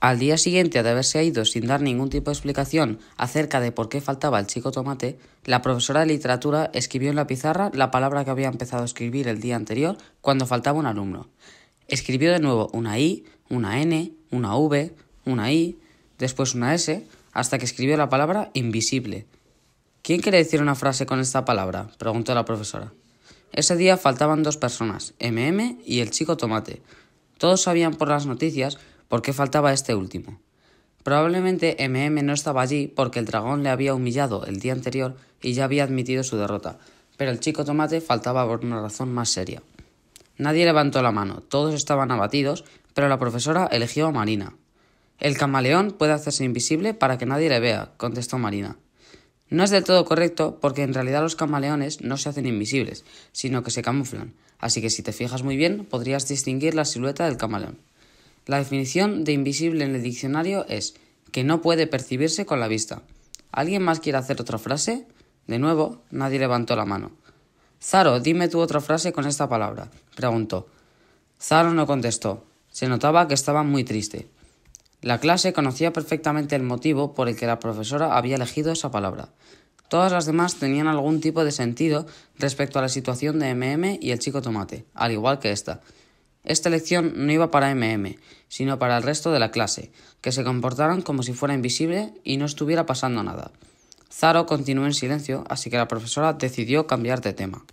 Al día siguiente de haberse ido sin dar ningún tipo de explicación acerca de por qué faltaba el chico tomate, la profesora de literatura escribió en la pizarra la palabra que había empezado a escribir el día anterior cuando faltaba un alumno. Escribió de nuevo una I, una N, una V, una I, después una S, hasta que escribió la palabra invisible. ¿Quién quiere decir una frase con esta palabra? preguntó la profesora. Ese día faltaban dos personas, MM y el chico tomate. Todos sabían por las noticias ¿Por qué faltaba este último. Probablemente MM no estaba allí porque el dragón le había humillado el día anterior y ya había admitido su derrota, pero el chico tomate faltaba por una razón más seria. Nadie levantó la mano, todos estaban abatidos, pero la profesora eligió a Marina. El camaleón puede hacerse invisible para que nadie le vea, contestó Marina. No es del todo correcto porque en realidad los camaleones no se hacen invisibles, sino que se camuflan, así que si te fijas muy bien podrías distinguir la silueta del camaleón. La definición de invisible en el diccionario es que no puede percibirse con la vista. ¿Alguien más quiere hacer otra frase? De nuevo, nadie levantó la mano. Zaro, dime tú otra frase con esta palabra, preguntó. Zaro no contestó. Se notaba que estaba muy triste. La clase conocía perfectamente el motivo por el que la profesora había elegido esa palabra. Todas las demás tenían algún tipo de sentido respecto a la situación de MM y el chico tomate, al igual que esta. Esta lección no iba para MM, sino para el resto de la clase, que se comportaron como si fuera invisible y no estuviera pasando nada. Zaro continuó en silencio, así que la profesora decidió cambiar de tema.